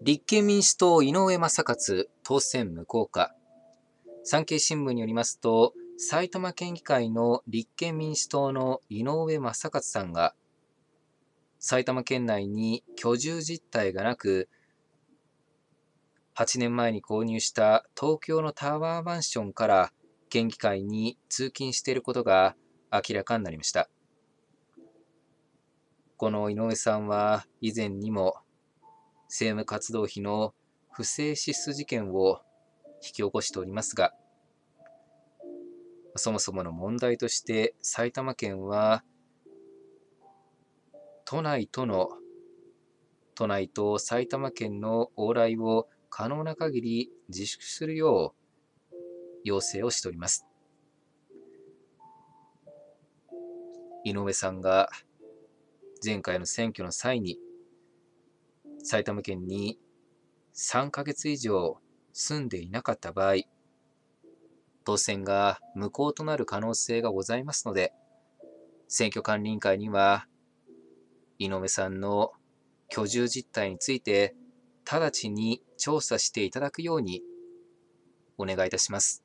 立憲民主党井上正勝、当選無効化。産経新聞によりますと、埼玉県議会の立憲民主党の井上正勝さんが、埼玉県内に居住実態がなく、8年前に購入した東京のタワーマンションから県議会に通勤していることが明らかになりました。この井上さんは以前にも政務活動費の不正支出事件を引き起こしておりますが、そもそもの問題として埼玉県は都内との都内と埼玉県の往来を可能な限り自粛するよう要請をしております井上さんが前回の選挙の際に埼玉県に3ヶ月以上住んでいなかった場合、当選が無効となる可能性がございますので、選挙管理委員会には、井上さんの居住実態について、直ちに調査していただくようにお願いいたします。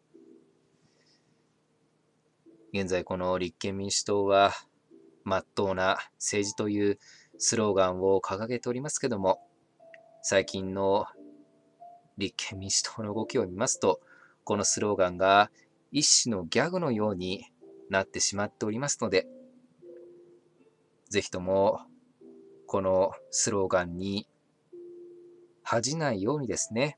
現在この立憲民主党は、まっとうな政治というスローガンを掲げておりますけども、最近の立憲民主党の動きを見ますと、このスローガンが一種のギャグのようになってしまっておりますので、ぜひともこのスローガンに恥じないようにですね、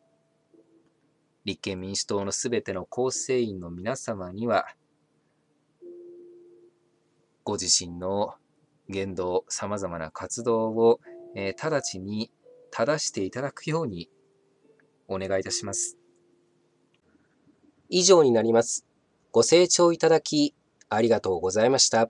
立憲民主党のすべての構成員の皆様には、ご自身の言動、様々な活動を、えー、直ちに正していただくようにお願いいたします。以上になります。ご清聴いただきありがとうございました。